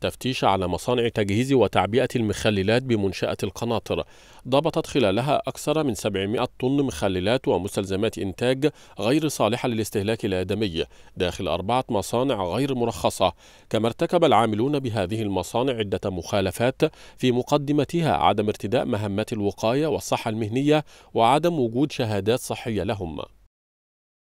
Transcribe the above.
تفتيش على مصانع تجهيز وتعبئة المخللات بمنشأة القناطر ضبطت خلالها أكثر من 700 طن مخللات ومستلزمات إنتاج غير صالحة للاستهلاك الآدمي داخل أربعة مصانع غير مرخصة كما ارتكب العاملون بهذه المصانع عدة مخالفات في مقدمتها عدم ارتداء مهمات الوقاية والصحة المهنية وعدم وجود شهادات صحية لهم